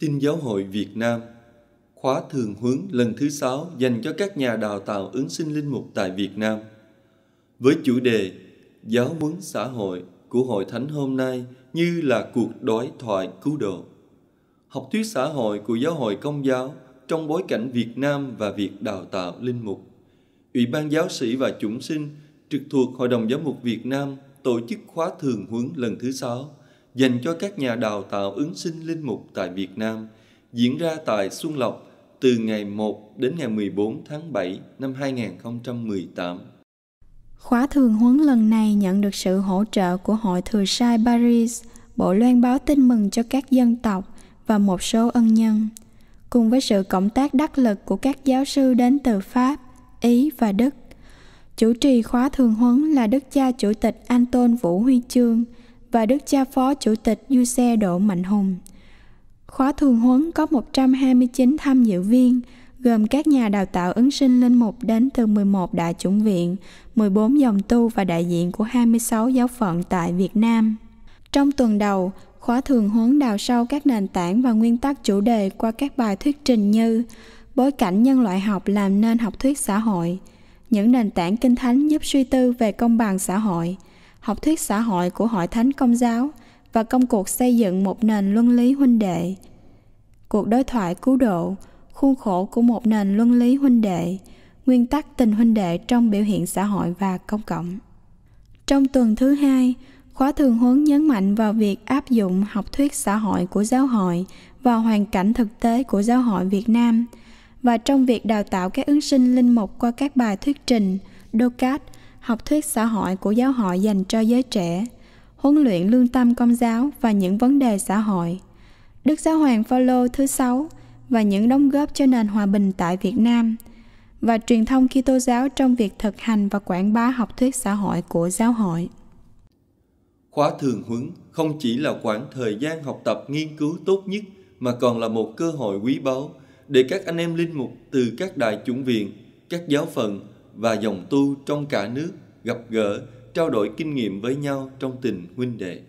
Tin Giáo hội Việt Nam Khóa thường huấn lần thứ sáu dành cho các nhà đào tạo ứng sinh linh mục tại Việt Nam với chủ đề Giáo huấn xã hội của Hội Thánh hôm nay như là cuộc đối thoại cứu độ. Học thuyết xã hội của Giáo hội Công giáo trong bối cảnh Việt Nam và việc đào tạo linh mục. Ủy ban giáo sĩ và chủng sinh trực thuộc Hội đồng giáo mục Việt Nam tổ chức khóa thường huấn lần thứ sáu dành cho các nhà đào tạo ứng sinh linh mục tại Việt Nam diễn ra tại Xuân Lộc từ ngày 1 đến ngày 14 tháng 7 năm 2018. Khóa thường huấn lần này nhận được sự hỗ trợ của Hội Thừa Sai Paris, Bộ loan báo tin mừng cho các dân tộc và một số ân nhân, cùng với sự cộng tác đắc lực của các giáo sư đến từ Pháp, Ý và Đức. Chủ trì khóa thường huấn là Đức cha Chủ tịch Anton Vũ Huy Chương – và Đức cha phó chủ tịch Du Xe Đỗ Mạnh Hùng. Khóa thường huấn có 129 tham dự viên, gồm các nhà đào tạo ứng sinh linh mục đến từ 11 đại chủng viện, 14 dòng tu và đại diện của 26 giáo phận tại Việt Nam. Trong tuần đầu, khóa thường huấn đào sâu các nền tảng và nguyên tắc chủ đề qua các bài thuyết trình như bối cảnh nhân loại học làm nên học thuyết xã hội, những nền tảng kinh thánh giúp suy tư về công bằng xã hội – học thuyết xã hội của hội thánh công giáo và công cuộc xây dựng một nền luân lý huynh đệ. Cuộc đối thoại cứu độ, khuôn khổ của một nền luân lý huynh đệ, nguyên tắc tình huynh đệ trong biểu hiện xã hội và công cộng. Trong tuần thứ hai, khóa thường huấn nhấn mạnh vào việc áp dụng học thuyết xã hội của giáo hội vào hoàn cảnh thực tế của giáo hội Việt Nam và trong việc đào tạo các ứng sinh linh mục qua các bài thuyết trình, đô cát học thuyết xã hội của giáo hội dành cho giới trẻ, huấn luyện lương tâm công giáo và những vấn đề xã hội. Đức Giáo Hoàng Phaolô thứ sáu và những đóng góp cho nền hòa bình tại Việt Nam và truyền thông Kitô giáo trong việc thực hành và quảng bá học thuyết xã hội của giáo hội. Khóa thường huấn không chỉ là khoảng thời gian học tập nghiên cứu tốt nhất mà còn là một cơ hội quý báu để các anh em linh mục từ các đại chủng viện, các giáo phận và dòng tu trong cả nước gặp gỡ, trao đổi kinh nghiệm với nhau trong tình huynh đệ.